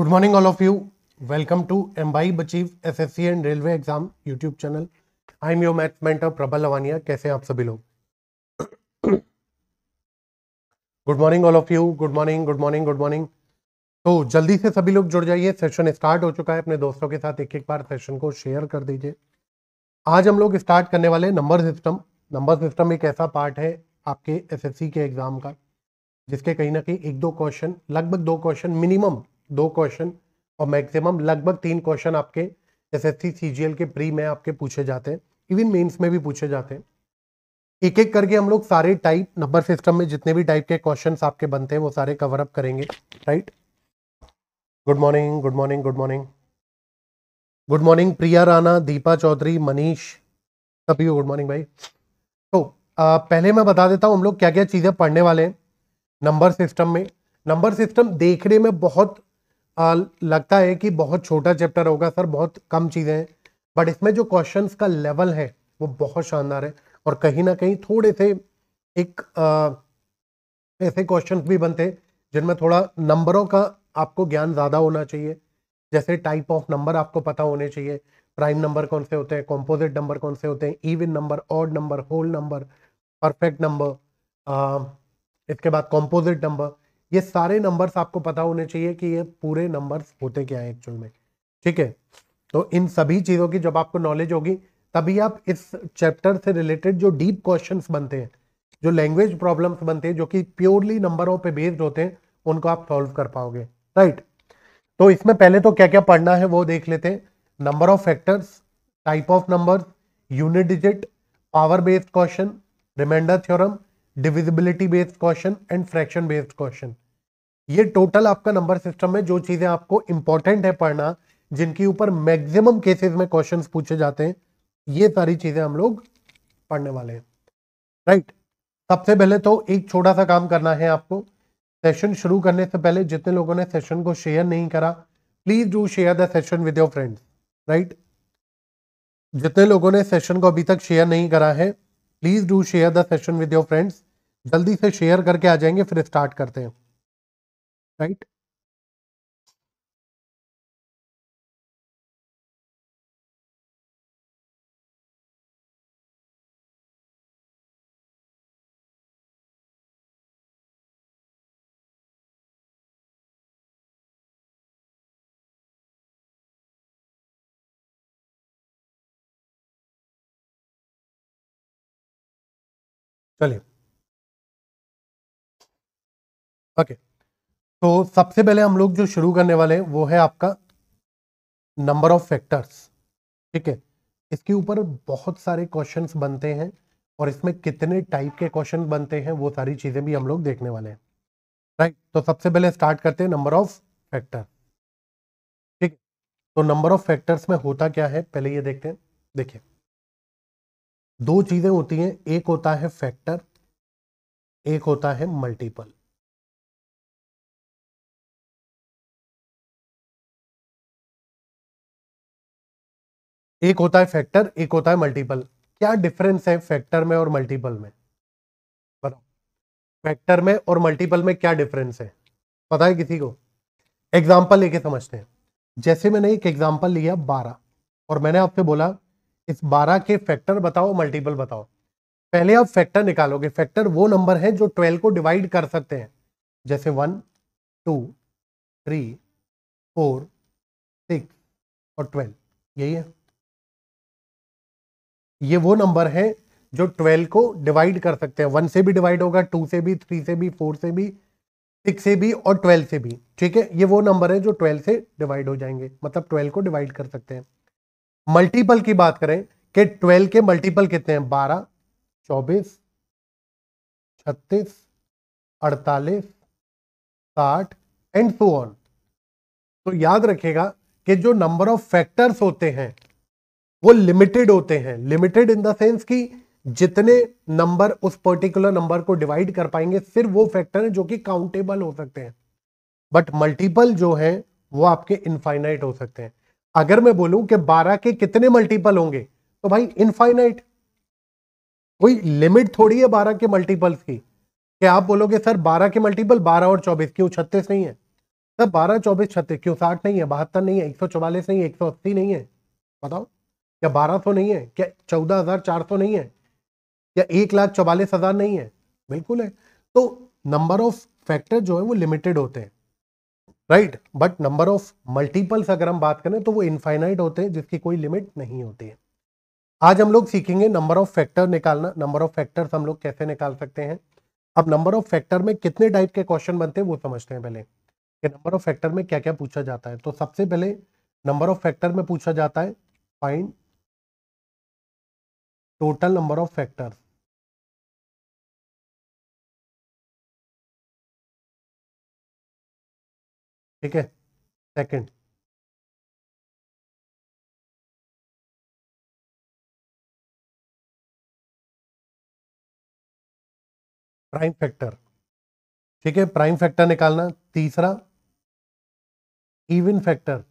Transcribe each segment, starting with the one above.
Good morning all of you welcome to बचीव S S C and railway exam YouTube channel I am your math mentor Prabal Lavania कैसे हैं आप सभी लोग good morning all of you good morning good morning good morning तो जल्दी से सभी लोग जुड़ जाइए सेशन स्टार्ट हो चुका है अपने दोस्तों के साथ एक एक बार सेशन को शेयर कर दीजिए आज हम लोग स्टार्ट करने वाले नंबर सिस्टम नंबर सिस्टम एक ऐसा पार्ट है आपके एस के एग्जाम का जिसके कहीं ना कहीं एक दो क्वेश्चन लगभग दो क्वेश्चन मिनिमम दो क्वेश्चन और मैक्सिमम लगभग तीन क्वेश्चन आपके एस एस सी के प्री में आपके पूछे जाते हैं इवन मेंस में भी पूछे जाते हैं एक एक करके हम लोग सारे टाइप नंबर सिस्टम में जितने भी टाइप के क्वेश्चन आपके बनते हैं वो सारे कवर अप करेंगे right good morning good morning good morning good morning Priya Rana Deepa Chaudhary Manish सभी गुड मॉर्निंग भाई तो आ, पहले मैं बता देता हूँ हम लोग क्या क्या चीज़ें पढ़ने वाले हैं नंबर सिस्टम में नंबर सिस्टम देखने में बहुत आ, लगता है कि बहुत छोटा चैप्टर होगा सर बहुत कम चीज़ें हैं बट इसमें जो क्वेश्चन का लेवल है वो बहुत शानदार है और कहीं ना कहीं थोड़े से एक आ, ऐसे क्वेश्चन भी बनते हैं जिनमें थोड़ा नंबरों का आपको ज्ञान ज़्यादा होना चाहिए जैसे टाइप ऑफ नंबर आपको पता होने चाहिए प्राइम नंबर कौन से होते हैं कॉम्पोजिट नंबर कौन से होते हैं even number odd number whole number perfect number इसके बाद कॉम्पोजिट नंबर ये सारे नंबर्स आपको पता होने चाहिए कि ये पूरे नंबर्स होते क्या है एक्चुअल में ठीक है तो इन सभी चीज़ों की जब आपको नॉलेज होगी तभी आप इस चैप्टर से रिलेटेड जो डीप क्वेश्चंस बनते हैं जो लैंग्वेज प्रॉब्लम्स बनते हैं जो कि प्योरली नंबरों पे बेस्ड होते हैं उनको आप सॉल्व कर पाओगे राइट तो इसमें पहले तो क्या क्या पढ़ना है वो देख लेते हैं number of factors type of number unit digit power based question remainder theorem divisibility based question and fraction based question ये टोटल आपका नंबर सिस्टम है जो चीज़ें आपको इंपॉर्टेंट है पढ़ना जिनके ऊपर मैक्सिमम केसेस में क्वेश्चंस पूछे जाते हैं ये सारी चीज़ें हम लोग पढ़ने वाले हैं राइट right. सबसे पहले तो एक छोटा सा काम करना है आपको सेशन शुरू करने से पहले जितने लोगों ने सेशन को शेयर नहीं करा please do share the session with your friends right जितने लोगों ने सेशन को अभी तक शेयर नहीं करा है please do share the session with your friends जल्दी से शेयर करके आ जाएंगे फिर स्टार्ट करते हैं राइट चलिए ओके तो सबसे पहले हम लोग जो शुरू करने वाले हैं वो है आपका नंबर ऑफ फैक्टर्स ठीक है इसके ऊपर बहुत सारे क्वेश्चन बनते हैं और इसमें कितने टाइप के क्वेश्चन बनते हैं वो सारी चीज़ें भी हम लोग देखने वाले हैं राइट तो सबसे पहले स्टार्ट करते हैं नंबर ऑफ फैक्टर ठीक तो नंबर ऑफ फैक्टर्स में होता क्या है पहले ये देखते हैं देखिए दो चीज़ें होती हैं एक होता है फैक्टर एक होता है मल्टीपल एक होता है फैक्टर एक होता है मल्टीपल क्या डिफरेंस है फैक्टर में और मल्टीपल में बताओ फैक्टर में और मल्टीपल में क्या डिफरेंस है पता है किसी को एग्जाम्पल लेके समझते हैं जैसे मैंने एक एग्जाम्पल लिया बारह और मैंने आपसे बोला इस बारह के फैक्टर बताओ मल्टीपल बताओ पहले आप फैक्टर निकालोगे फैक्टर वो नंबर है जो ट्वेल्व को डिवाइड कर सकते हैं जैसे one two three four six और ट्वेल्व यही है ये वो नंबर है जो ट्वेल्व को डिवाइड कर सकते हैं वन से भी डिवाइड होगा टू से भी थ्री से भी फोर से भी सिक्स से भी और ट्वेल्व से भी ठीक है ये वो नंबर है जो ट्वेल्व से डिवाइड हो जाएंगे मतलब ट्वेल्व को डिवाइड कर सकते हैं मल्टीपल की बात करें कि ट्वेल्व के मल्टीपल कितने हैं बारह चौबीस छत्तीस अड़तालीस साठ एंड सो ऑन तो याद रखेगा कि जो नंबर ऑफ फैक्टर्स होते हैं वो लिमिटेड होते हैं लिमिटेड इन द सेंस कि जितने नंबर उस पर्टिकुलर नंबर को डिवाइड कर पाएंगे सिर्फ वो फैक्टर है जो कि काउंटेबल हो सकते हैं बट मल्टीपल जो है वो आपके इनफाइनाइट हो सकते हैं अगर मैं बोलूं कि 12 के कितने मल्टीपल होंगे तो भाई इनफाइनाइट कोई लिमिट थोड़ी है 12 के मल्टीपल्स की कि आप बोलोगे सर 12 के मल्टीपल 12 और 24 क्यों 36 नहीं है सर 12 24 36 क्यों 60 नहीं है बहत्तर नहीं है एक नहीं है एक नहीं है बताओ क्या बारह सौ नहीं है क्या चौदह हजार चार सौ नहीं है क्या एक लाख चौवालीस हजार नहीं है बिल्कुल है तो नंबर ऑफ फैक्टर जो है वो लिमिटेड होते हैं right but number of multiples अगर हम बात करें तो वो इनफाइनाइट होते हैं जिसकी कोई लिमिट नहीं होती है आज हम लोग सीखेंगे नंबर ऑफ फैक्टर निकालना नंबर ऑफ फैक्टर्स हम लोग कैसे निकाल सकते हैं अब नंबर ऑफ फैक्टर में कितने टाइप के क्वेश्चन बनते हैं वो समझते हैं पहले कि नंबर ऑफ फैक्टर में क्या क्या पूछा जाता है तो सबसे पहले नंबर ऑफ फैक्टर में पूछा जाता है find total number of factor ठीक है सेकंड प्राइम फैक्टर ठीक है प्राइम फैक्टर निकालना तीसरा इवन फैक्टर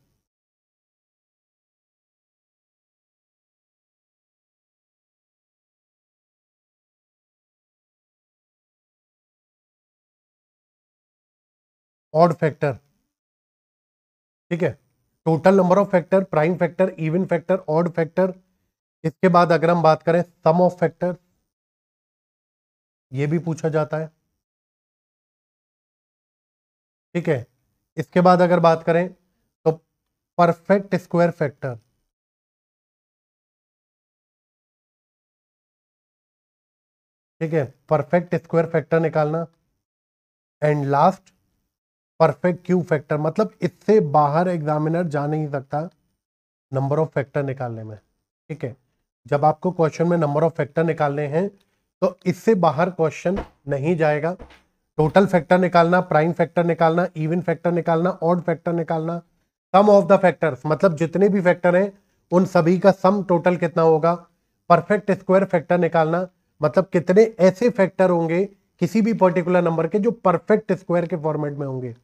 ऑड फैक्टर ठीक है total number of factor prime factor even factor odd factor इसके बाद अगर हम बात करें सम ऑफ फैक्टर ये भी पूछा जाता है ठीक है इसके बाद अगर बात करें तो परफेक्ट स्क्वायर फैक्टर ठीक है परफेक्ट स्क्वायर फैक्टर निकालना and last perfect cube factor मतलब इससे बाहर एग्जामिनर जा नहीं सकता नंबर ऑफ फैक्टर निकालने में ठीक है जब आपको क्वेश्चन में नंबर ऑफ फैक्टर निकालने हैं तो इससे बाहर क्वेश्चन नहीं जाएगा टोटल फैक्टर निकालना प्राइम फैक्टर निकालना इवन फैक्टर निकालना ऑड फैक्टर निकालना सम ऑफ द फैक्टर्स मतलब जितने भी फैक्टर हैं उन सभी का सम टोटल कितना होगा परफेक्ट स्क्वायर फैक्टर निकालना मतलब कितने ऐसे फैक्टर होंगे किसी भी पर्टिकुलर नंबर के जो परफेक्ट स्क्वायर के फॉर्मेट में होंगे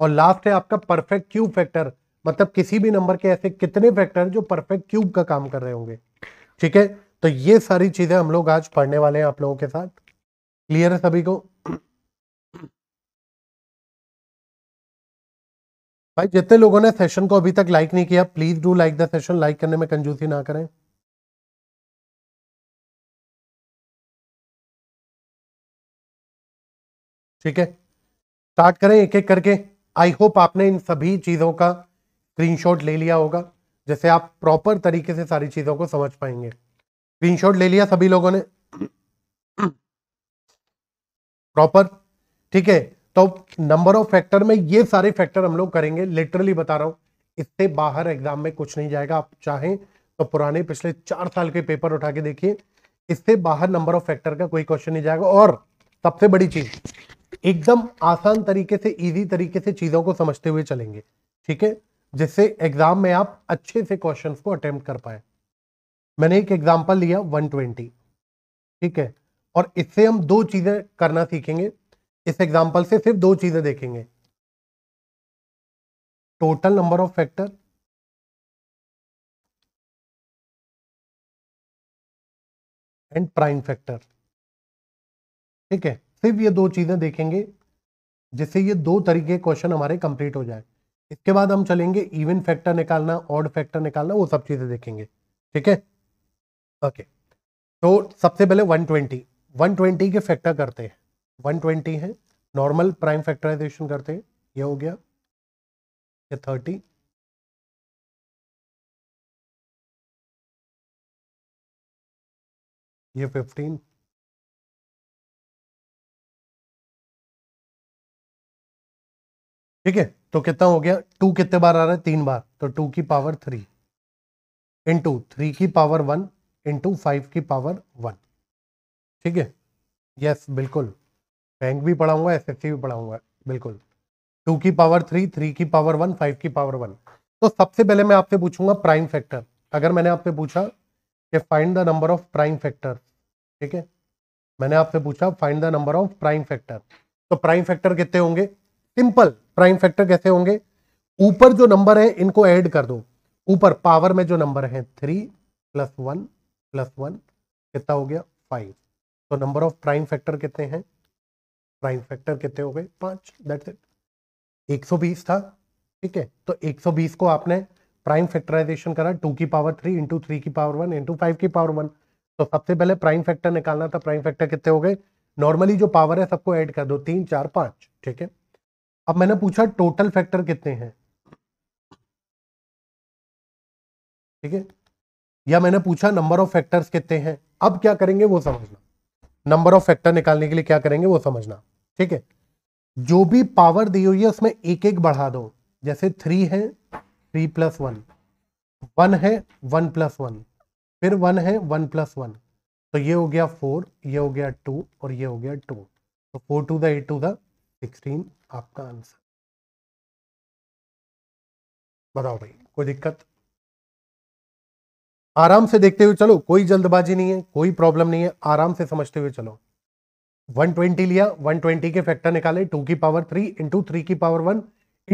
और लास्ट है आपका परफेक्ट क्यूब फैक्टर मतलब किसी भी नंबर के ऐसे कितने फैक्टर जो परफेक्ट क्यूब का काम कर रहे होंगे ठीक है तो ये सारी चीजें हम लोग आज पढ़ने वाले हैं आप लोगों के साथ क्लियर है सभी को भाई जितने लोगों ने सेशन को अभी तक लाइक नहीं किया please do like the session like करने में कंजूसी ना करें ठीक है स्टार्ट करें एक एक करके आई होप आपने इन सभी चीज़ों का स्क्रीनशॉट ले लिया होगा जैसे आप प्रॉपर तरीके से सारी चीज़ों को समझ पाएंगे स्क्रीनशॉट ले लिया सभी लोगों ने प्रॉपर ठीक है तो नंबर ऑफ फैक्टर में ये सारे फैक्टर हम लोग करेंगे लिटरली बता रहा हूं इससे बाहर एग्जाम में कुछ नहीं जाएगा आप चाहें तो पुराने पिछले चार साल के पेपर उठा के देखिए इससे बाहर नंबर ऑफ फैक्टर का कोई क्वेश्चन नहीं जाएगा और सबसे बड़ी चीज एकदम आसान तरीके से इजी तरीके से चीज़ों को समझते हुए चलेंगे ठीक है जिससे एग्जाम में आप अच्छे से क्वेश्चंस को अटेम्प्ट कर पाए मैंने एक एग्जांपल लिया 120 ठीक है और इससे हम दो चीज़ें करना सीखेंगे इस एग्जांपल से सिर्फ दो चीज़ें देखेंगे total number of factor and prime factor ठीक है सिर्फ ये दो चीज़ें देखेंगे जिससे ये दो तरीके क्वेश्चन हमारे कंप्लीट हो जाए इसके बाद हम चलेंगे इवन फैक्टर निकालना ऑड फैक्टर निकालना वो सब चीज़ें देखेंगे ठीक है ओके तो सबसे पहले 120 120 के फैक्टर करते हैं 120 है नॉर्मल प्राइम फैक्टराइजेशन करते हैं ये हो गया ये 30 ये 15 ठीक है तो कितना हो गया टू कितने बार आ रहा है तीन बार तो टू की पावर थ्री इंटू थ्री की पावर वन इंटू फाइव की पावर वन ठीक है यस बिल्कुल बैंक भी पढ़ाऊंगा एस भी पढ़ाऊंगा बिल्कुल टू की पावर थ्री थ्री की पावर वन फाइव की पावर वन तो सबसे पहले मैं आपसे पूछूंगा प्राइम फैक्टर अगर मैंने आपसे पूछा कि find the number of prime factor ठीक है मैंने आपसे पूछा find the number of prime factor तो प्राइम फैक्टर कितने होंगे सिंपल प्राइम फैक्टर कैसे होंगे ऊपर जो नंबर है इनको ऐड कर दो ऊपर पावर में जो नंबर है three plus one plus one कितना हो गया फाइव तो नंबर ऑफ प्राइम फैक्टर कितने हैं प्राइम फैक्टर कितने हो गए पांच दैट्स इट 120 था ठीक है तो 120 को आपने प्राइम फैक्टराइजेशन करा टू की पावर थ्री इंटू थ्री की पावर वन इंटू फाइव की पावर वन तो सबसे पहले प्राइम फैक्टर निकालना था प्राइम फैक्टर कितने हो गए नॉर्मली जो पावर है सबको ऐड कर दो तीन चार पांच ठीक है अब मैंने पूछा टोटल फैक्टर कितने हैं ठीक है या मैंने पूछा नंबर ऑफ फैक्टर्स कितने हैं अब क्या करेंगे वो समझना नंबर ऑफ फैक्टर निकालने के लिए क्या करेंगे वो समझना ठीक है जो भी पावर दी हुई है उसमें एक एक बढ़ा दो जैसे थ्री है थ्री प्लस वन वन है वन प्लस वन फिर वन है वन प्लस वन तो ये हो गया फोर ये हो गया टू और ये हो गया टू तो four two the eight two the sixteen आपका आंसर बताओ भाई कोई दिक्कत आराम से देखते हुए चलो कोई जल्दबाजी नहीं है कोई प्रॉब्लम नहीं है आराम से समझते हुए चलो 120 लिया 120 के फैक्टर निकाले 2 की पावर 3 इंटू थ्री की पावर 1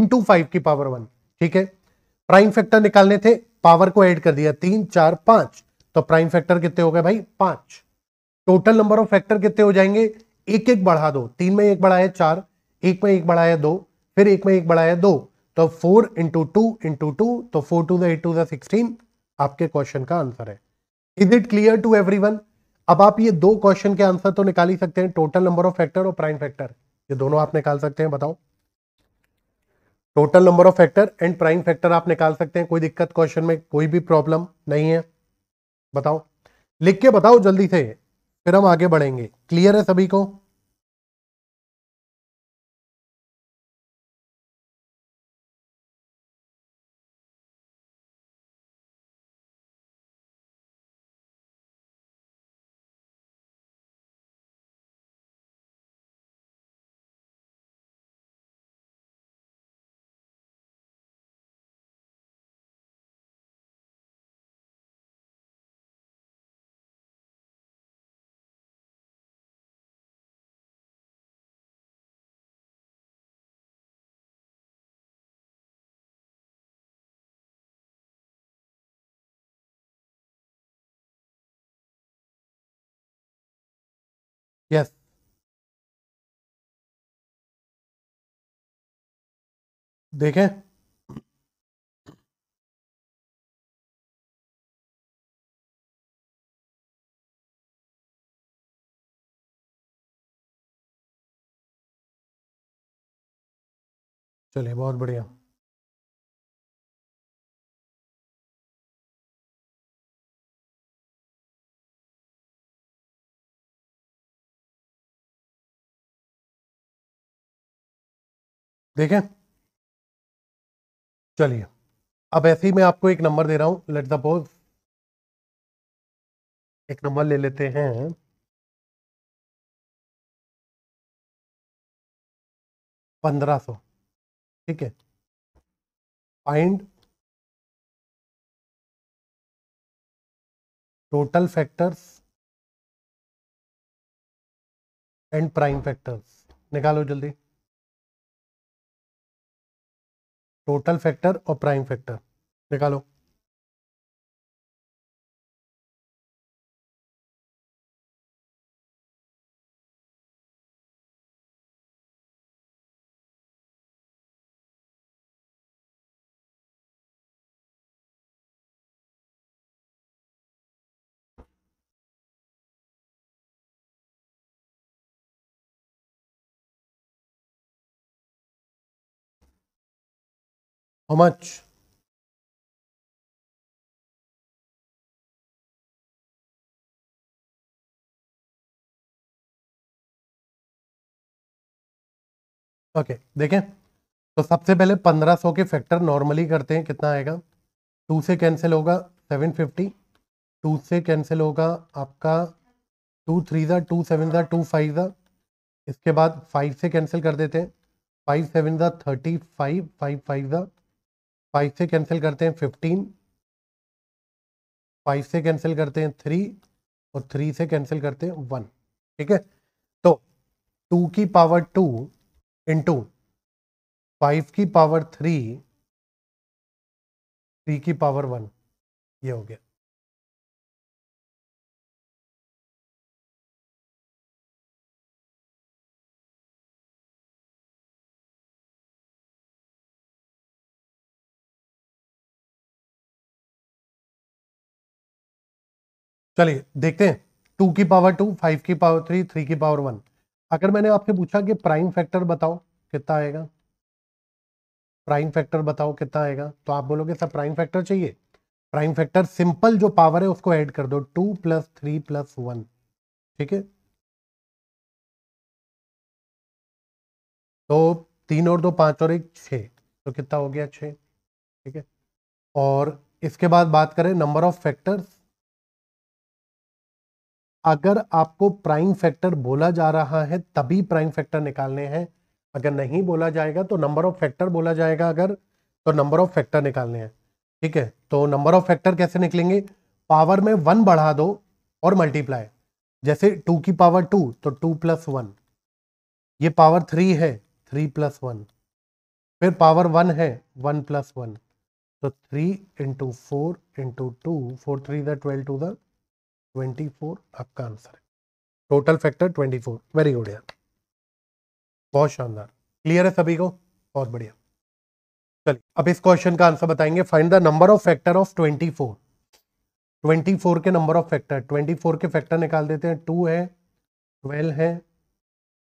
इंटू फाइव की पावर 1 ठीक है प्राइम फैक्टर निकालने थे पावर को ऐड कर दिया तीन चार पांच तो प्राइम फैक्टर कितने हो गए भाई पांच टोटल नंबर ऑफ फैक्टर कितने हो जाएंगे एक एक बढ़ा दो तीन में एक बढ़ाया चार एक में एक बढ़ाया दो फिर एक में एक बढ़ाया दो तो four into two into two तो फोर टू दू टू आपके क्वेश्चन का आंसर है is it clear to every अब आप ये दो क्वेश्चन के आंसर तो निकाल ही सकते हैं टोटल नंबर ऑफ फैक्टर और प्राइम फैक्टर ये दोनों आप निकाल सकते हैं बताओ total number of factor and prime factor आप निकाल सकते हैं कोई दिक्कत क्वेश्चन में कोई भी प्रॉब्लम नहीं है बताओ लिख के बताओ जल्दी से फिर हम आगे बढ़ेंगे क्लियर है सभी को Yes देखें चलिए बहुत बढ़िया देखें चलिए अब ऐसे ही मैं आपको एक नंबर दे रहा हूं लेट द बोज एक नंबर ले लेते हैं पंद्रह सौ ठीक है find total factors and prime factors निकालो जल्दी टोटल फैक्टर और प्राइम फैक्टर निकालो How much? ओके okay, देखें तो सबसे पहले 1500 के फैक्टर नॉर्मली करते हैं कितना आएगा टू से कैंसिल होगा 750 टू से कैंसिल होगा आपका टू थ्री ज़ा टू सेवन दा टू फाइव दा इसके बाद फाइव से कैंसिल कर देते हैं फाइव सेवन दा थर्टी फाइव फाइव फाइव दा फाइव से कैंसिल करते हैं फिफ्टीन फाइव से कैंसिल करते हैं थ्री और थ्री से कैंसिल करते हैं वन ठीक है तो टू की पावर टू इंटू फाइव की पावर थ्री थ्री की पावर वन ये हो गया चलिए देखते हैं टू की पावर टू फाइव की पावर थ्री थ्री की पावर वन अगर मैंने आपसे पूछा कि प्राइम फैक्टर बताओ कितना आएगा प्राइम फैक्टर बताओ कितना आएगा तो आप बोलोगे सर प्राइम फैक्टर चाहिए प्राइम फैक्टर सिंपल जो पावर है उसको ऐड कर दो two plus three plus one ठीक है तो तीन और दो पांच और एक छः तो कितना हो गया छः ठीक है और इसके बाद बात करें नंबर ऑफ फैक्टर्स अगर आपको प्राइम फैक्टर बोला जा रहा है तभी प्राइम फैक्टर निकालने हैं अगर नहीं बोला जाएगा तो नंबर ऑफ फैक्टर बोला जाएगा अगर तो नंबर ऑफ फैक्टर निकालने हैं ठीक है तो नंबर ऑफ फैक्टर कैसे निकलेंगे पावर में वन बढ़ा दो और मल्टीप्लाई जैसे टू की पावर टू तो टू प्लस वन ये पावर थ्री है थ्री प्लस वन फिर पावर वन है वन प्लस वन तो three into four into two four three the twelve two the twenty four आपका आंसर है total factor twenty four very good यार बहुत शानदार क्लियर है सभी को बहुत बढ़िया चलिए अब इस क्वेश्चन का आंसर बताएंगे find the number of factor of twenty four twenty four के number of factor twenty four के फैक्टर निकाल देते हैं टू है ट्वेल्व है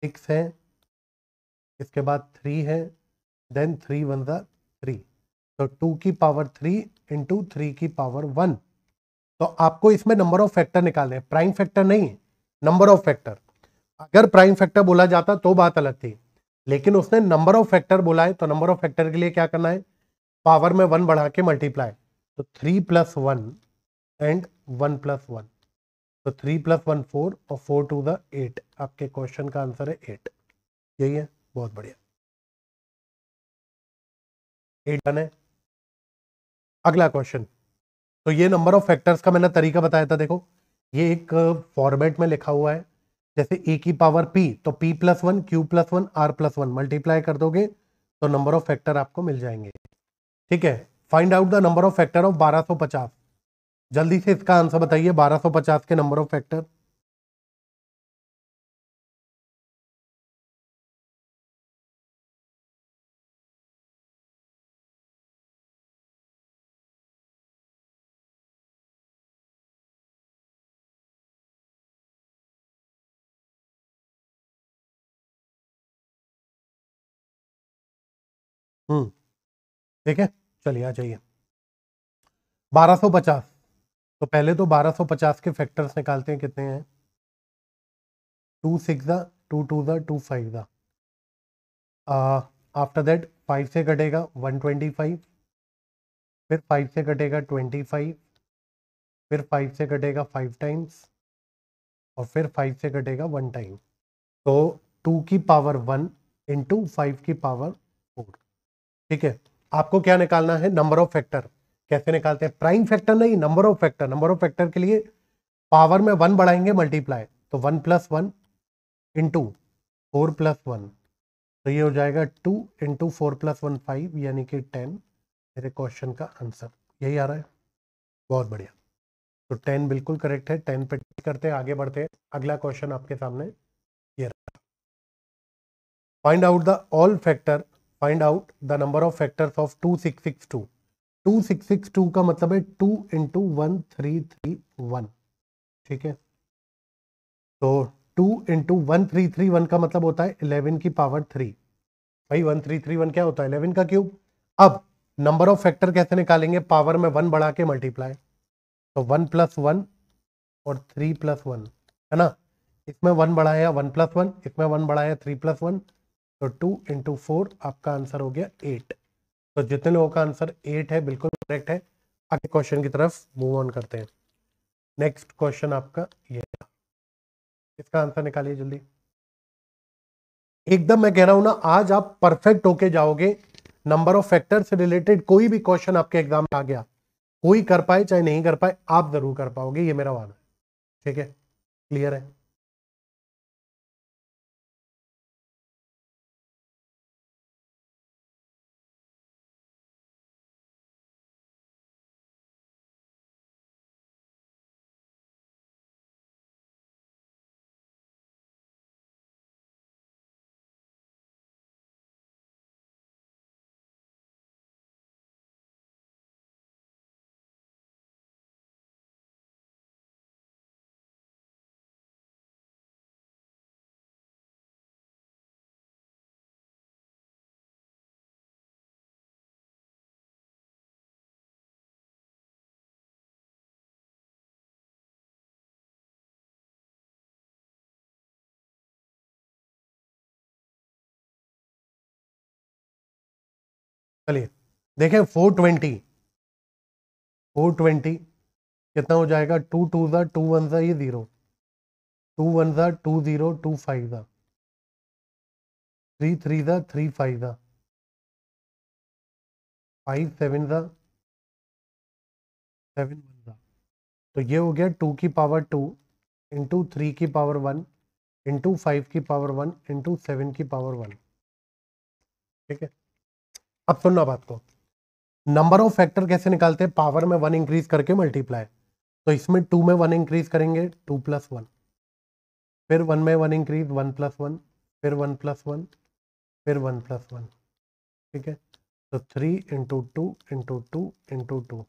सिक्स है इसके बाद थ्री है देन थ्री वन ज़ा थ्री तो टू की पावर थ्री इंटू थ्री की पावर वन तो आपको इसमें नंबर ऑफ फैक्टर निकालने प्राइम फैक्टर नहीं नंबर ऑफ फैक्टर अगर प्राइम फैक्टर बोला जाता तो बात अलग थी लेकिन उसने नंबर ऑफ फैक्टर बोला है तो नंबर ऑफ फैक्टर के लिए क्या करना है पावर में वन बढ़ा के मल्टीप्लाई तो three plus one and one plus one तो थ्री प्लस वन फोर और फोर टू द एट आपके क्वेश्चन का आंसर है एट यही है बहुत बढ़िया एट है अगला क्वेश्चन तो ये नंबर ऑफ फैक्टर्स का मैंने तरीका बताया था देखो ये एक फॉर्मेट में लिखा हुआ है जैसे ए e की पावर पी तो P plus one Q plus one R plus one multiply कर दोगे तो नंबर ऑफ फैक्टर आपको मिल जाएंगे ठीक है find out the number of factor of 1250 जल्दी से इसका आंसर बताइए 1250 के नंबर ऑफ फैक्टर हम्म ठीक है चलिए आ जाइए 1250 तो पहले तो 1250 के फैक्टर्स निकालते हैं कितने हैं two six the two two the two five दफ्टर आफ्टर दैट फाइव से कटेगा वन ट्वेंटी फाइव फिर फाइव से कटेगा ट्वेंटी फाइव फिर फाइव से कटेगा फाइव टाइम्स और फिर फाइव से कटेगा वन टाइम तो टू की पावर वन इंटू फाइव की पावर फोर ठीक है आपको क्या निकालना है नंबर ऑफ फैक्टर कैसे निकालते हैं प्राइम फैक्टर नहीं number of factor number of factor के लिए पावर में वन बढ़ाएंगे मल्टीप्लाई तो one plus one into four plus one तो ये हो जाएगा two into four plus one five यानी कि टेन मेरे क्वेश्चन का आंसर यही आ रहा है बहुत बढ़िया तो टेन बिल्कुल करेक्ट है टेन पे करते हैं आगे बढ़ते हैं अगला क्वेश्चन आपके सामने ये रहा find out the all factor find out the number of factors of two six six two two six six two का मतलब है two into one three three one ठीक है तो two into one three three one का मतलब होता है इलेवन की पावर थ्री भाई वन थ्री थ्री वन क्या होता है इलेवन का क्यूब अब नंबर ऑफ फैक्टर कैसे निकालेंगे पावर में वन बढ़ा के मल्टीप्लाई तो वन प्लस वन और थ्री प्लस वन है ना इसमें वन बढ़ाया वन प्लस वन इसमें वन बढ़ाया थ्री प्लस वन तो टू इंटू फोर आपका आंसर हो गया एट तो जितने लोगों का आंसर एट है बिल्कुल करेक्ट है आगे क्वेश्चन की तरफ मूव ऑन करते हैं नेक्स्ट क्वेश्चन आपका ये इसका आंसर निकालिए जल्दी एकदम मैं कह रहा हूं ना आज आप परफेक्ट होके जाओगे नंबर ऑफ फैक्टर से रिलेटेड कोई भी क्वेश्चन आपके एग्जाम में आ गया कोई कर पाए चाहे नहीं कर पाए आप जरूर कर पाओगे ये मेरा वादा ठीक है क्लियर है देखें फोर ट्वेंटी फोर ट्वेंटी कितना हो जाएगा टू टू ज़ा टू वन ज़ा ये ज़ीरो टू वन ज़ा टू ज़ीरो टू फाइव ज़ा थ्री थ्री ज़ा थ्री फाइव ज़ा फाइव सेवन ज़ा सेवन वन ज़ा तो ये हो गया टू की पावर टू इंटू थ्री की पावर वन इंटू फाइव की पावर वन इंटू सेवन की पावर वन ठीक है अब सुनना बात को नंबर ऑफ फैक्टर कैसे निकालते हैं पावर में वन इंक्रीज करके मल्टीप्लाई तो इसमें टू में वन इंक्रीज करेंगे टू प्लस वन फिर वन में one increase one plus one फिर वन प्लस वन फिर वन प्लस वन ठीक है तो three into two into two into two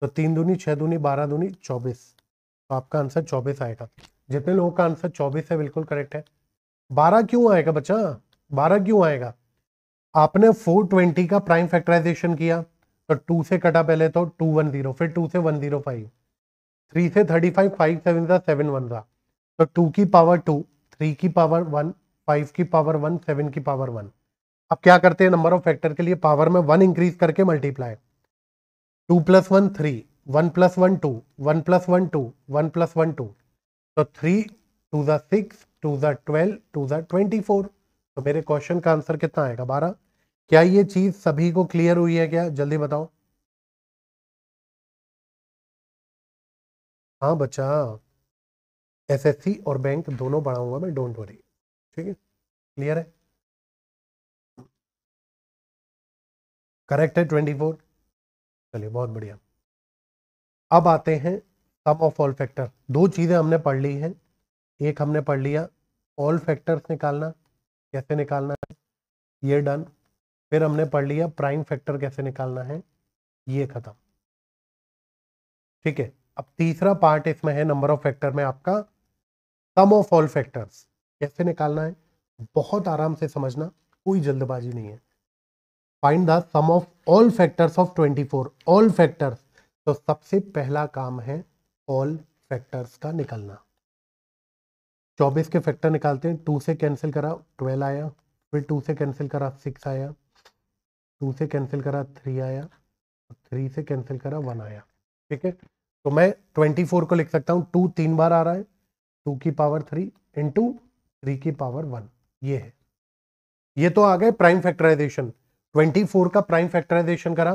तो तीन दूनी छः दूनी बारह दूनी चौबीस तो आपका आंसर चौबीस आएगा जितने लोगों का आंसर चौबीस है बिल्कुल करेक्ट है बारह क्यों आएगा बच्चा बारह क्यों आएगा आपने 420 का प्राइम फैक्टराइजेशन किया तो टू से कटा पहले तो टू वन जीरो फिर टू से वन जीरो फाइव थ्री से थर्टी फाइव फाइव सेवन था सेवन वन था तो टू की पावर टू थ्री की पावर वन फाइव की पावर वन सेवन की पावर वन अब क्या करते हैं नंबर ऑफ फैक्टर के लिए पावर में वन इंक्रीज करके multiply two plus one three one plus one two one plus one two one plus one two तो थ्री टू ज़ा सिक्स टू ज़ा ट्वेल्व टू ज़ा ट्वेंटी फोर तो मेरे क्वेश्चन का आंसर कितना आएगा बारह क्या ये चीज सभी को क्लियर हुई है क्या जल्दी बताओ हाँ बच्चा एसएससी और बैंक दोनों पढ़ाऊंगा मैं डोंट वरी ठीक है क्लियर है करेक्ट है ट्वेंटी फोर चलिए बहुत बढ़िया अब आते हैं सम ऑफ ऑल फैक्टर दो चीज़ें हमने पढ़ ली हैं एक हमने पढ़ लिया ऑल फैक्टर्स निकालना कैसे निकालना है ये डन फिर हमने पढ़ लिया प्राइम फैक्टर कैसे निकालना है ये खत्म ठीक है अब तीसरा पार्ट इसमें है नंबर ऑफ फैक्टर में आपका सम ऑफ ऑल फैक्टर्स कैसे निकालना है बहुत आराम से समझना कोई जल्दबाजी नहीं है find the sum of all factors of twenty four all factors तो सबसे पहला काम है ऑल फैक्टर्स का निकलना चौबीस के फैक्टर निकालते हैं टू से कैंसिल करा ट्वेल्व आया फिर टू से कैंसिल करा सिक्स आया टू से कैंसिल करा थ्री आया थ्री से कैंसिल करा वन आया ठीक है तो मैं ट्वेंटी फोर को लिख सकता हूँ टू तीन बार आ रहा है टू की पावर थ्री इंटू थ्री की पावर वन ये है ये तो आ गए प्राइम फैक्टराइजेशन ट्वेंटी फोर का प्राइम फैक्टराइजेशन करा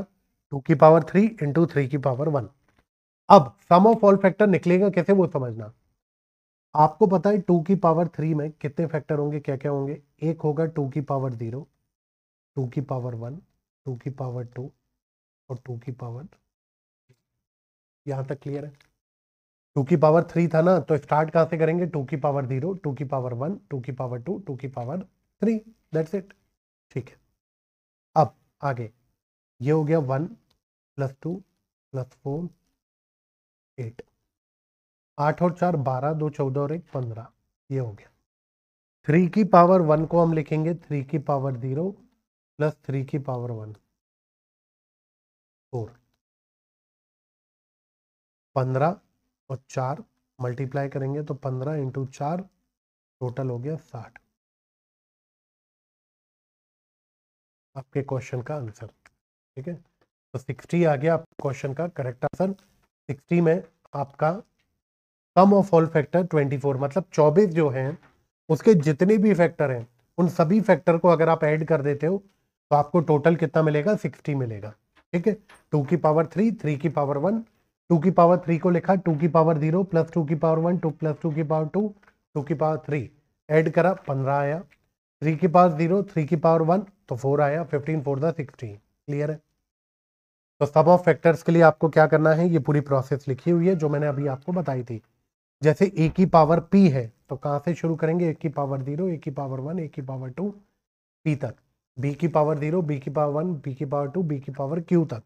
टू की पावर थ्री इंटू थ्री की पावर वन अब सम ऑफ ऑल फैक्टर निकलेगा कैसे वो समझना आपको पता है टू की पावर थ्री में कितने फैक्टर होंगे क्या क्या होंगे एक होगा टू की पावर ज़ीरो टू की पावर वन टू की पावर टू और टू की पावर यहां तक क्लियर है टू की पावर थ्री था ना तो स्टार्ट कहां से करेंगे टू की पावर जीरो टू की पावर वन टू की पावर टू टू की पावर थ्री दैट्स इट ठीक है अब आगे ये हो गया one plus two plus four eight आठ और चार बारह दो चौदह और एक पंद्रह ये हो गया थ्री की पावर वन को हम लिखेंगे थ्री की पावर जीरो प्लस थ्री की पावर वन फोर पंद्रह और चार मल्टीप्लाई करेंगे तो पंद्रह इंटू चार टोटल हो गया साठ आपके क्वेश्चन का आंसर ठीक है तो सिक्सटी आ गया आपके क्वेश्चन का करेक्ट आंसर सिक्सटी में आपका सम ऑफ ऑल फैक्टर 24 मतलब 24 जो हैं उसके जितने भी फैक्टर हैं उन सभी फैक्टर को अगर आप ऐड कर देते हो तो आपको टोटल कितना मिलेगा 60 मिलेगा ठीक है टू की पावर थ्री थ्री की पावर वन टू की पावर थ्री को लिखा टू की पावर जीरो प्लस टू की power one two plus two की पावर टू टू की पावर थ्री ऐड करा पंद्रह आया थ्री की पावर जीरो थ्री की पावर वन तो फोर आया फिफ्टीन फोर था सिक्सटीन क्लियर है तो सब ऑफ फैक्टर्स के लिए आपको क्या करना है ये पूरी प्रोसेस लिखी हुई है जो मैंने अभी आपको बताई थी जैसे ए की पावर पी है तो कहाँ से शुरू करेंगे ए की पावर जीरो ए की पावर वन ए की पावर टू पी तक बी की पावर जीरो बी की पावर वन बी की पावर टू बी की पावर क्यू तक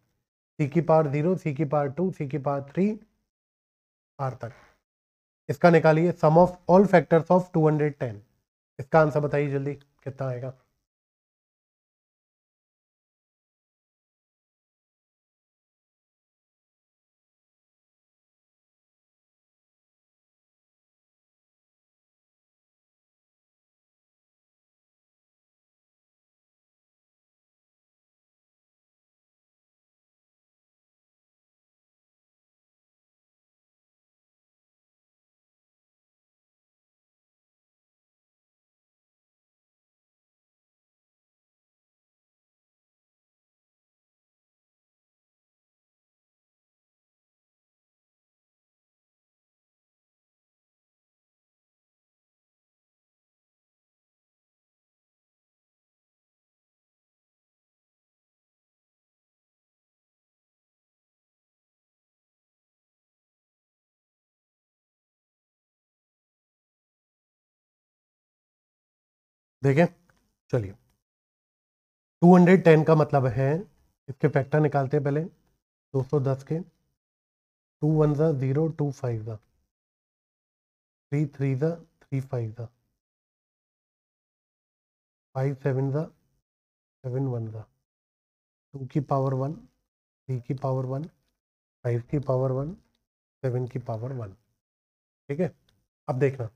सी की पावर जीरो सी की पावर टू सी की पावर थ्री आर तक इसका निकालिए sum of all factors of two hundred ten इसका आंसर बताइए जल्दी कितना आएगा देखें चलिए 210 का मतलब है इसके फैक्टर निकालते हैं पहले 210 के टू वन ज़ा ज़ीरो टू फाइव ज़ा थ्री थ्री ज़ा थ्री फाइव ज़ा फाइव सेवन ज़ा सेवन वन ज़ा टू की पावर वन थ्री की पावर वन फाइव की पावर वन सेवन की पावर वन ठीक है अब देखना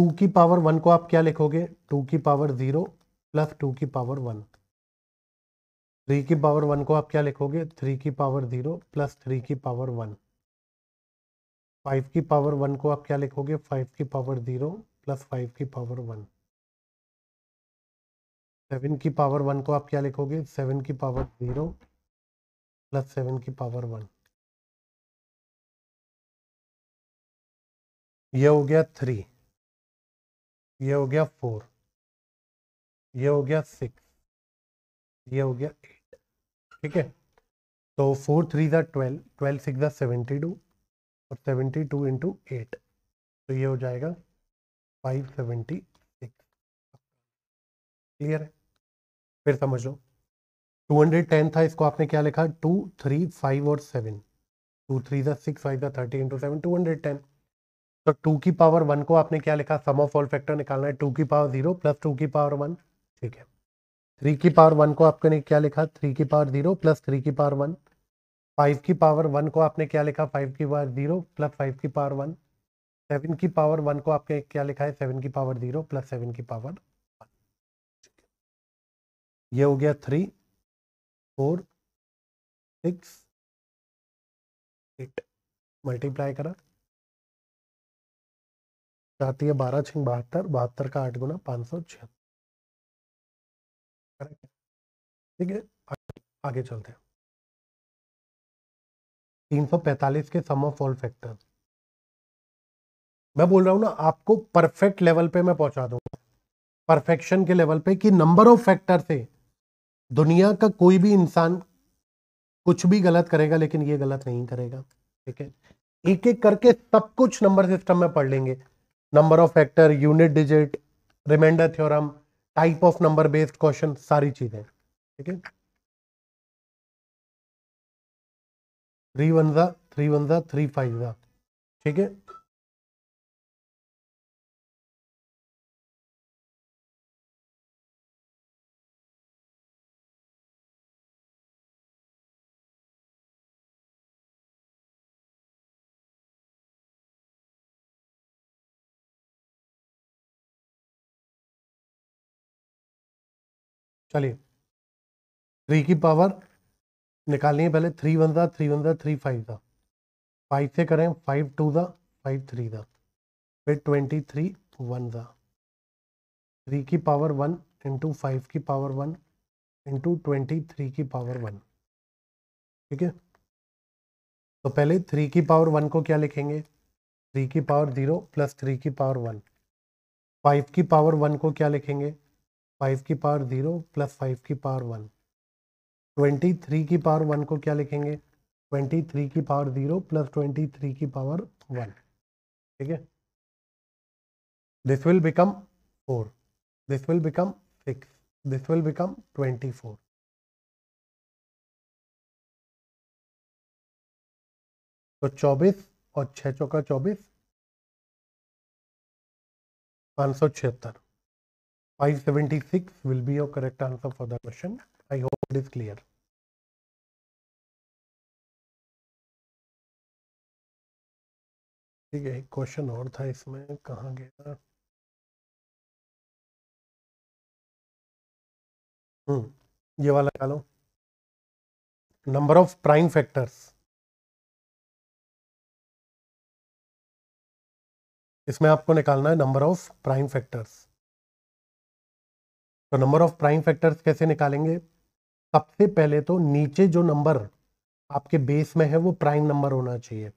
टू की पावर वन को आप क्या लिखोगे टू की पावर ज़ीरो प्लस टू की पावर वन थ्री की पावर वन को आप क्या लिखोगे थ्री की पावर ज़ीरो प्लस थ्री की पावर वन फाइव की पावर वन को आप क्या लिखोगे फाइव की पावर ज़ीरो प्लस फाइव की पावर वन सेवन की पावर वन को आप क्या लिखोगे सेवन की पावर ज़ीरो प्लस सेवन की पावर वन यह हो गया थ्री ये हो गया फोर ये हो गया सिक्स ये हो गया एट ठीक है तो फोर थ्री ज़ा ट्वेल्व ट्वेल्व सिक्स ज़ा सेवेंटी टू और सेवेंटी टू इंटू एट तो ये हो जाएगा फाइव सेवेंटी सिक्स क्लियर है फिर समझ लो टू हंड्रेड टेन था इसको आपने क्या लिखा टू थ्री फाइव और सेवन टू थ्री ज़ा सिक्स फाइव ज़ा thirty into seven two hundred ten तो टू की पावर वन को आपने क्या लिखा सम ऑफ ऑल फैक्टर निकालना है टू की पावर जीरो प्लस टू की पावर वन ठीक है थ्री की पावर वन को आपने क्या लिखा थ्री की पावर जीरो प्लस थ्री की पावर वन फाइव की पावर वन को आपने क्या लिखा फाइव की पावर जीरो प्लस फाइव की पावर वन सेवन की पावर वन को आपने क्या लिखा है सेवन की पावर जीरो प्लस सेवन की पावर वन ये हो गया three four six eight multiply करा जाती है बारह छिंग बहत्तर बहत्तर का आठ गुना पाँच सौ छिहत्तर ठीक है आगे चलते हैं तीन सौ पैंतालीस के सम ऑफ ऑल फैक्टर्स मैं बोल रहा हूं ना आपको परफेक्ट लेवल पे मैं पहुंचा दूंगा परफेक्शन के लेवल पे कि नंबर ऑफ फैक्टर से दुनिया का कोई भी इंसान कुछ भी गलत करेगा लेकिन ये गलत नहीं करेगा ठीक है एक एक करके सब कुछ नंबर सिस्टम में पढ़ लेंगे number of factor unit digit remainder theorem type of number based question सारी चीज़ें ठीक है थ्री वन ज़ा थ्री वन ज़ा थ्री फाइव ज़ा ठीक है चलिए थ्री की पावर निकालनी है पहले थ्री वन था three one three three five का फाइव से करें फाइव टू था फाइव थ्री का फिर ट्वेंटी थ्री वन का थ्री की पावर वन इंटू फाइव की power one into twenty three की पावर वन ठीक है तो पहले थ्री की पावर वन को क्या लिखेंगे थ्री की पावर जीरो प्लस थ्री की पावर वन फाइव की पावर वन को क्या लिखेंगे फाइव की पावर ज़ीरो प्लस फाइव की पावर वन ट्वेंटी थ्री की पावर वन को क्या लिखेंगे ट्वेंटी थ्री की power zero plus twenty three की पावर वन ठीक है this will become four this will become six this will become twenty four तो चौबीस और छः चौका चौबीस पाँच सौ छिहत्तर 576 will be your correct answer for the question. I hope it is clear. ठीक है एक क्वेश्चन और था इसमें कहाँ गया हम्म ये वाला निकालो नंबर ऑफ प्राइम फैक्टर्स इसमें आपको निकालना है नंबर ऑफ प्राइम फैक्टर्स तो नंबर ऑफ प्राइम फैक्टर्स कैसे निकालेंगे सबसे पहले तो नीचे जो नंबर आपके बेस में है वो प्राइम नंबर होना चाहिए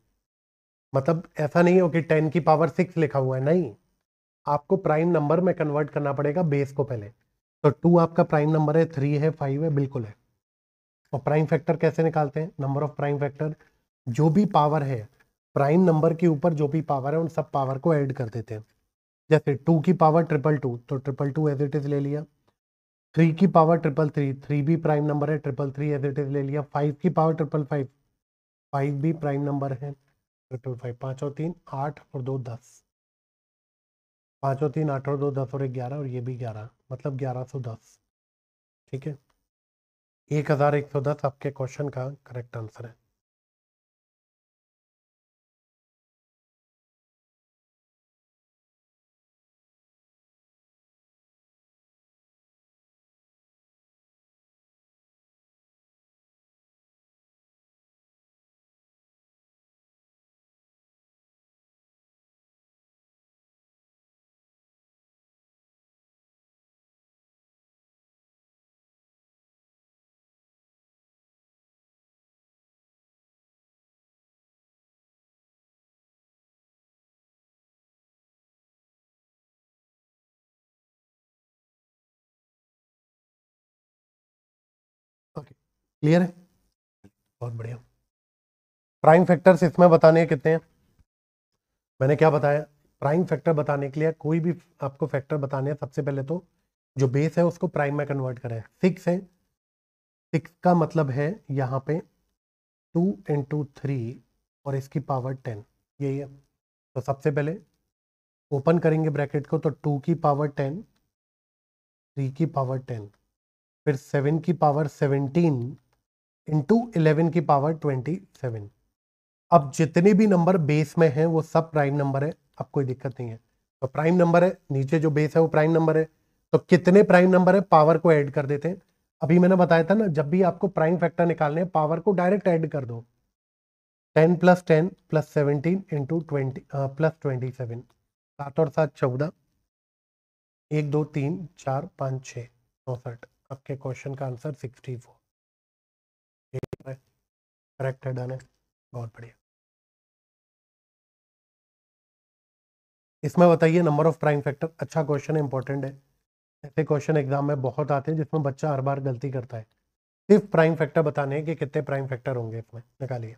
मतलब ऐसा नहीं हो कि टेन की पावर सिक्स लिखा हुआ है नहीं आपको प्राइम नंबर में कन्वर्ट करना पड़ेगा बेस को पहले तो टू आपका प्राइम नंबर है थ्री है फाइव है बिल्कुल है और प्राइम फैक्टर कैसे निकालते हैं नंबर ऑफ प्राइम फैक्टर जो भी पावर है प्राइम नंबर के ऊपर जो भी पावर है उन सब पावर को ऐड कर देते हैं जैसे टू की पावर ट्रिपल टू तो triple two as it is ले लिया थ्री की पावर ट्रिपल थ्री थ्री भी प्राइम नंबर है triple three as it is ले लिया फाइव की पावर ट्रिपल फाइव फाइव भी प्राइम नंबर है ट्रिपल फाइव पाँच और तीन आठ और दो दस पाँच और तीन आठ और दो दस और एक ग्यारह और ये भी ग्यारह मतलब ग्यारह सौ दस ठीक है एक हज़ार एक सौ दस आपके क्वेश्चन का करेक्ट आंसर है क्लियर है बहुत बढ़िया प्राइम फैक्टर्स इसमें बताने हैं कितने हैं मैंने क्या बताया प्राइम फैक्टर बताने के लिए कोई भी आपको फैक्टर बताने हैं सबसे पहले तो जो बेस है उसको प्राइम में कन्वर्ट करें सिक्स है सिक्स का मतलब है यहाँ पे टू इंटू थ्री और इसकी पावर टेन यही है तो सबसे पहले ओपन करेंगे ब्रैकेट को तो टू की पावर टेन थ्री की पावर टेन फिर सेवन की पावर सेवनटीन इंटू इलेवन की पावर ट्वेंटी सेवन अब जितने भी नंबर बेस में हैं वो सब प्राइम नंबर है अब कोई दिक्कत नहीं है तो प्राइम नंबर है नीचे जो बेस है वो प्राइम नंबर है तो कितने प्राइम नंबर है पावर को ऐड कर देते हैं अभी मैंने बताया था ना जब भी आपको प्राइम फैक्टर निकालने हैं पावर को डायरेक्ट ऐड कर दो ten plus ten plus seventeen into twenty plus twenty seven सात और सात चौदह एक दो तीन चार पाँच छः चौंसठ आपके क्वेश्चन का आंसर सिक्सटी फोर करेक्ट है डन है बहुत बढ़िया इसमें बताइए नंबर ऑफ प्राइम फैक्टर अच्छा क्वेश्चन है इंपॉर्टेंट है ऐसे क्वेश्चन एग्जाम में बहुत आते हैं जिसमें बच्चा हर बार गलती करता है सिर्फ प्राइम फैक्टर बताने हैं कि कितने प्राइम फैक्टर होंगे इसमें निकालिए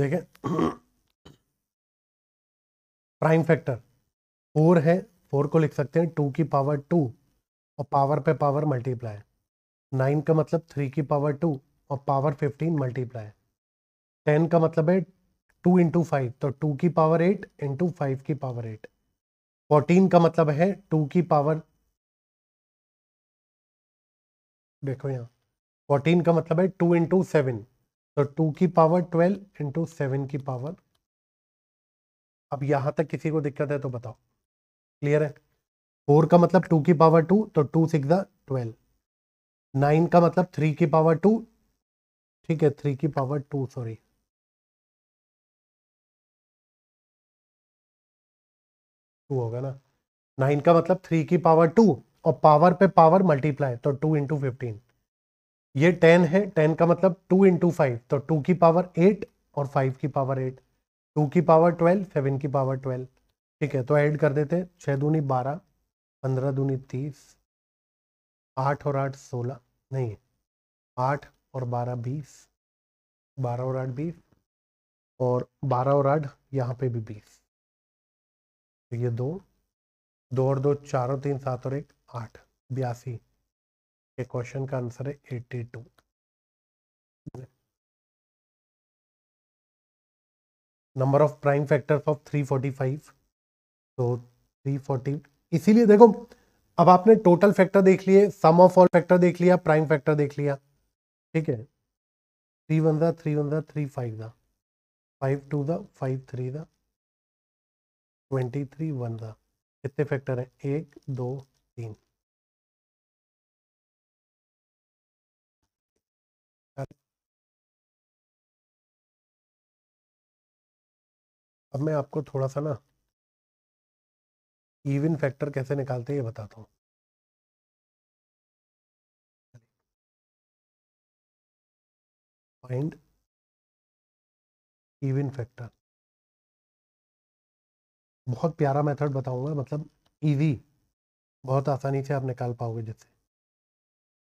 देखें प्राइम फैक्टर फोर है फोर को लिख सकते हैं टू की पावर टू और पावर पे पावर मल्टीप्लाई नाइन का मतलब थ्री की पावर टू और पावर फिफ्टीन मल्टीप्लाई टेन का मतलब है टू इंटू फाइव तो टू की पावर एट इंटू फाइव की पावर एट फोर्टीन का मतलब है टू की पावर देखो यहाँ फोर्टीन का मतलब है टू इंटू सेवन तो टू की पावर ट्वेल्व इंटू सेवन की पावर अब यहां तक किसी को दिक्कत है तो बताओ क्लियर है फोर का मतलब टू की पावर टू तो टू सिक्स ट्वेल्व नाइन का मतलब थ्री की पावर टू ठीक है थ्री की पावर टू सॉरी टू होगा ना नाइन का मतलब थ्री की पावर टू और पावर पे पावर मल्टीप्लाई तो टू इंटू फिफ्टीन ये टेन है टेन का मतलब टू इन टू फाइव तो टू की पावर एट और फाइव की पावर एट टू की पावर ट्वेल्व सेवन की पावर ट्वेल्व ठीक है तो ऐड कर देते हैं छः दूनी बारह पंद्रह दूनी तीस आठ और आठ सोलह नहीं आठ और बारह बीस बारह और आठ बीस और बारह और आठ यहाँ पे भी बीस तो ये दो दो और दो चार और तीन सात और एक आठ बयासी ये क्वेश्चन का आंसर है eighty two number of prime factors of three forty five तो थ्री फोर्टी इसीलिए देखो अब आपने टोटल फैक्टर देख लिए सम ऑफ ऑल फैक्टर देख लिया प्राइम फैक्टर देख लिया ठीक है थ्री वन दा थ्री वन दा थ्री फाइव दा फाइव टू दा फाइव थ्री दा ट्वेंटी थ्री वन दा कितने फैक्टर हैं एक दो तीन अब मैं आपको थोड़ा सा ना इवन फैक्टर कैसे निकालते हैं ये बताता हूँ फाइंड इवन फैक्टर बहुत प्यारा मेथड बताऊंगा मतलब इजी बहुत आसानी से आप निकाल पाओगे जिससे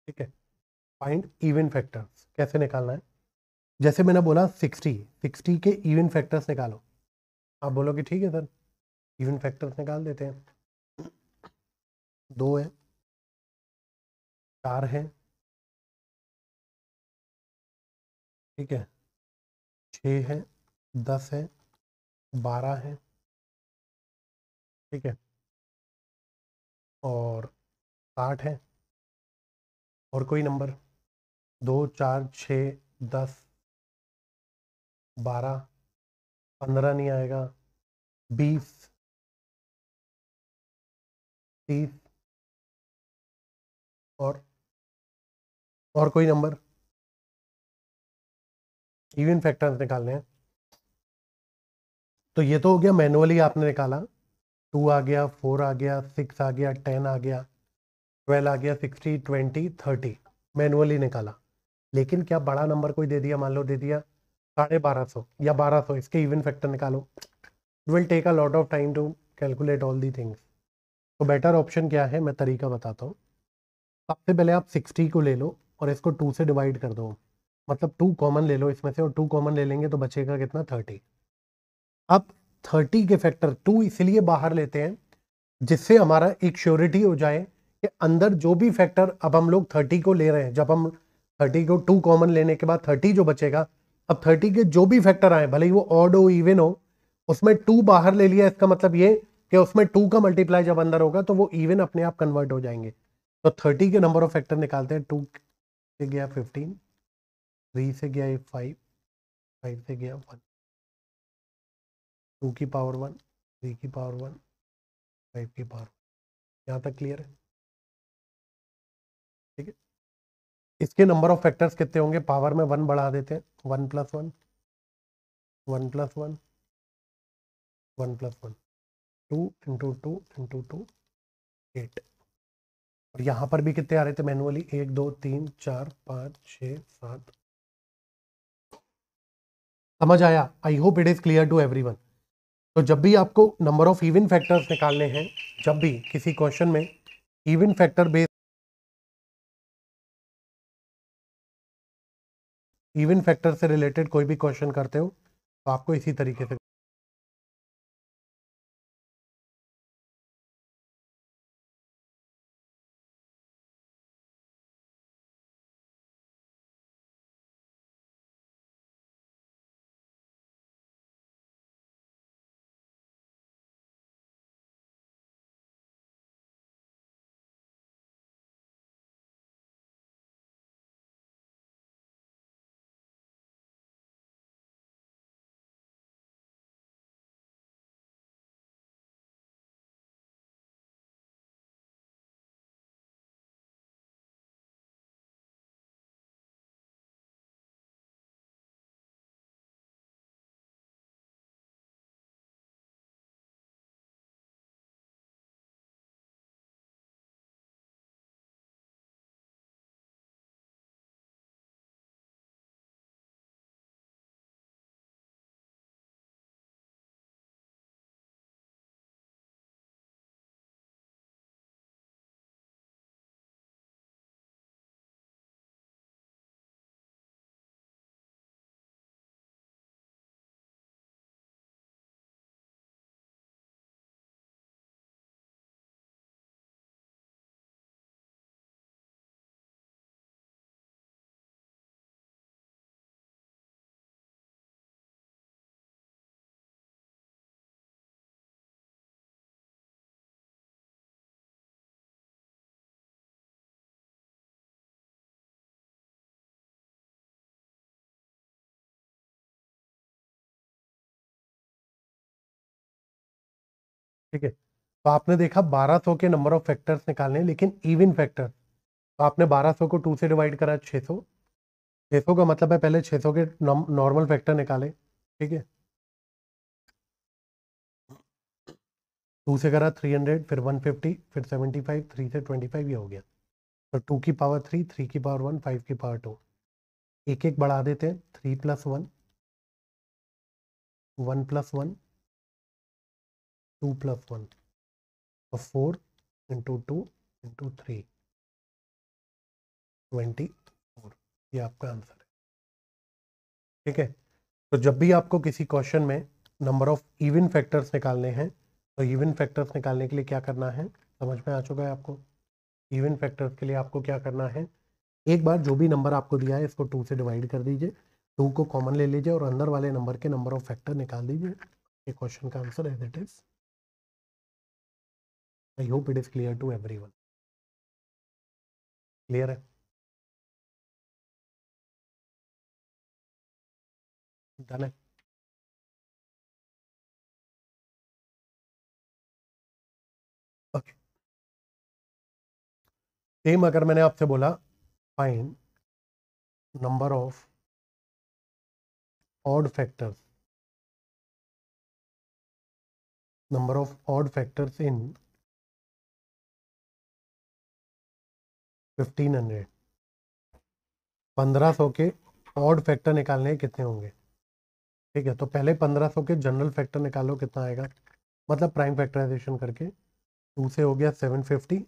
ठीक है फाइंड इवन फैक्टर्स कैसे निकालना है जैसे मैंने बोला सिक्सटी सिक्सटी के इवन फैक्टर्स निकालो आप बोलोगे ठीक है सर इवन फैक्टर्स निकाल देते हैं दो है चार है ठीक है छ है दस है बारह है ठीक है और साठ है और कोई नंबर दो चार छ दस बारह पंद्रह नहीं आएगा बीस तीस और और कोई नंबर इवन फैक्टर्स निकालने हैं तो ये तो हो गया मैनुअली आपने निकाला टू आ गया फोर आ गया सिक्स आ गया टेन आ गया ट्वेल्व आ गया सिक्सटी ट्वेंटी थर्टी मैनुअली निकाला लेकिन क्या बड़ा नंबर कोई दे दिया मान लो दे दिया साढ़े बारह सौ या बारह सौ इसके इवन फैक्टर निकालो will take a lot of time to calculate all the things तो बेटर ऑप्शन क्या है मैं तरीका बताता हूँ सबसे पहले आप सिक्सटी को ले लो और इसको टू से डिवाइड कर दो मतलब टू कॉमन ले लो इसमें से और टू कॉमन ले लेंगे तो बचेगा कितना थर्टी अब थर्टी के फैक्टर टू इसलिए बाहर लेते हैं जिससे हमारा एक श्योरिटी हो जाए कि अंदर जो भी फैक्टर अब हम लोग थर्टी को ले रहे हैं जब हम थर्टी को टू कॉमन लेने के बाद थर्टी जो बचेगा अब थर्टी के जो भी फैक्टर आए भले ही वो ऑड हो इवन हो उसमें टू बाहर ले लिया इसका मतलब ये कि उसमें टू का मल्टीप्लाई जब अंदर होगा तो वो इवन अपने आप कन्वर्ट हो जाएंगे तो थर्टी के नंबर ऑफ फैक्टर निकालते हैं टू से गया फिफ्टीन थ्री से गया फाइव फाइव से गया वन टू की पावर वन थ्री की पावर वन फाइव की पावर यहाँ तक क्लियर है इसके नंबर ऑफ फैक्टर्स कितने होंगे पावर में वन बढ़ा देते हैं one plus one one plus one one plus one two into two into two eight और यहाँ पर भी कितने आ रहे थे मैनुअली एक दो तीन चार पाँच छ सात समझ आया I hope it is clear to everyone तो जब भी आपको नंबर ऑफ इवन फैक्टर्स निकालने हैं जब भी किसी क्वेश्चन में even factor based even factor से रिलेटेड कोई भी क्वेश्चन करते हो तो आपको इसी तरीके से ठीक है तो आपने देखा 1200 के नंबर ऑफ फैक्टर्स निकालने लेकिन इवन फैक्टर तो आपने 1200 को टू से डिवाइड करा 600 600 का मतलब है पहले 600 के नॉर्मल फैक्टर निकाले ठीक है टू से करा 300 फिर 150 फिर 75 थ्री से 25 ये हो गया तो टू की पावर थ्री थ्री की पावर वन फाइव की पावर टू एक एक बढ़ा देते हैं three plus one one plus one 2 plus 1 four 4 into 2 into 3 24 ये आपका आंसर है ठीक है तो जब भी आपको किसी क्वेश्चन में नंबर ऑफ इवन फैक्टर्स निकालने हैं तो इवन फैक्टर्स निकालने के लिए क्या करना है समझ में आ चुका है आपको इवन फैक्टर्स के लिए आपको क्या करना है एक बार जो भी नंबर आपको दिया है इसको टू से डिवाइड कर दीजिए टू को कॉमन ले लीजिए और अंदर वाले नंबर के नंबर ऑफ फैक्टर निकाल दीजिए ये क्वेश्चन का answer as it is I hope it is clear to one clear है डन है ओके सेम अगर मैंने आपसे बोला find number of odd factors number of odd factors in fifteen hundred पंद्रह सौ के ऑड फैक्टर निकालने हैं कितने होंगे ठीक है तो पहले पंद्रह सौ के जनरल फैक्टर निकालो कितना आएगा मतलब प्राइम फैक्टराइजेशन करके टू से हो गया सेवन फिफ्टी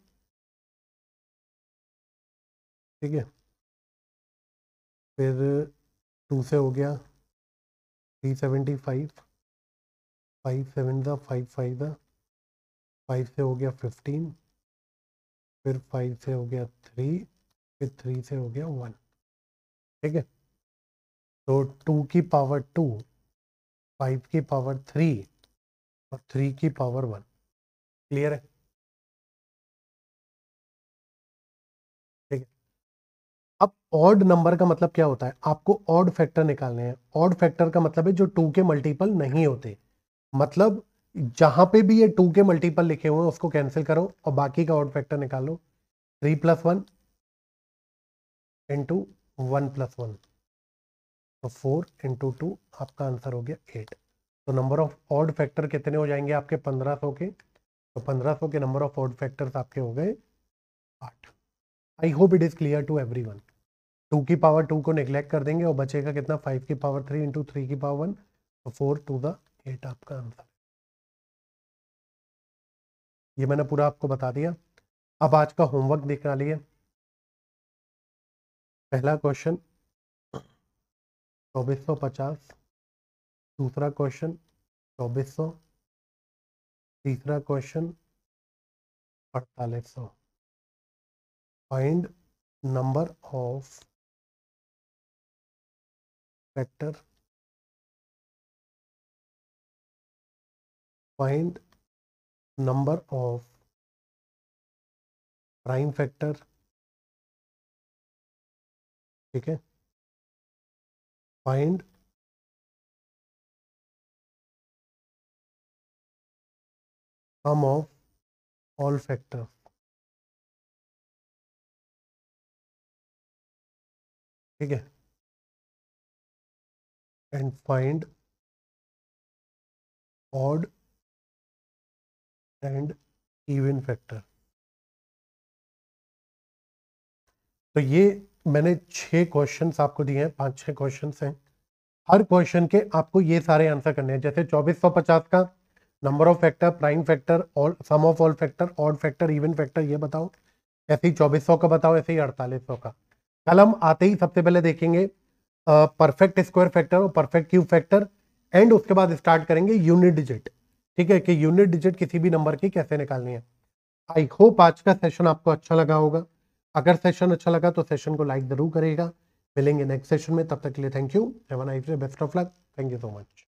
ठीक है फिर टू से हो गया three seventy five five seven ज़ा फाइव फाइव ज़ा फाइव से हो गया फिफ्टीन फिर फाइव से हो गया थ्री फिर थ्री से हो गया वन ठीक है तो टू की पावर टू फाइव की पावर थ्री और थ्री की पावर वन क्लियर है ठीक है अब ऑड नंबर का मतलब क्या होता है आपको ऑड फैक्टर निकालने हैं ऑड फैक्टर का मतलब है जो टू के मल्टीपल नहीं होते मतलब जहां पे भी ये टू के मल्टीपल लिखे हुए हैं उसको कैंसिल करो और बाकी का ऑड फैक्टर निकालो three plus one into one plus one तो फोर इंटू टू आपका आंसर हो गया एट तो नंबर ऑफ ऑड फैक्टर कितने हो जाएंगे आपके पंद्रह सौ के तो पंद्रह सौ के नंबर ऑफ ऑड फैक्टर्स आपके हो गए आठ I hope it is clear to everyone two की पावर टू को निग्लेक्ट कर देंगे और बचेगा कितना फाइव की पावर थ्री इंटू थ्री की पावर वन तो फोर टू द एट आपका आंसर ये मैंने पूरा आपको बता दिया अब आज का होमवर्क देखना लिए पहला क्वेश्चन चौबीस सौ पचास दूसरा क्वेश्चन चौबीस सौ तीसरा क्वेश्चन अड़तालीस सौ find number of factor find number of prime factor ठीक है find sum of all factor ठीक है and find odd and even factor तो ये मैंने छह क्वेश्चन आपको दिए हैं पांच छह क्वेश्चन हैं हर क्वेश्चन के आपको ये सारे आंसर करने हैं जैसे 2450 का number of factor prime factor और sum of all factor odd factor even factor ये बताओ ऐसे ही 2400 का बताओ ऐसे ही 4800 का कल हम आते ही सबसे पहले देखेंगे परफेक्ट स्क्वायर फैक्टर और परफेक्ट क्यूब फैक्टर एंड उसके बाद स्टार्ट करेंगे यूनिट डिजिट ठीक है कि यूनिट डिजिट किसी भी नंबर की कैसे निकालनी है आई होप आज का सेशन आपको अच्छा लगा होगा अगर सेशन अच्छा लगा तो सेशन को लाइक जरूर करेगा मिलेंगे नेक्स्ट सेशन में तब तक के लिए thank you best of luck thank you so much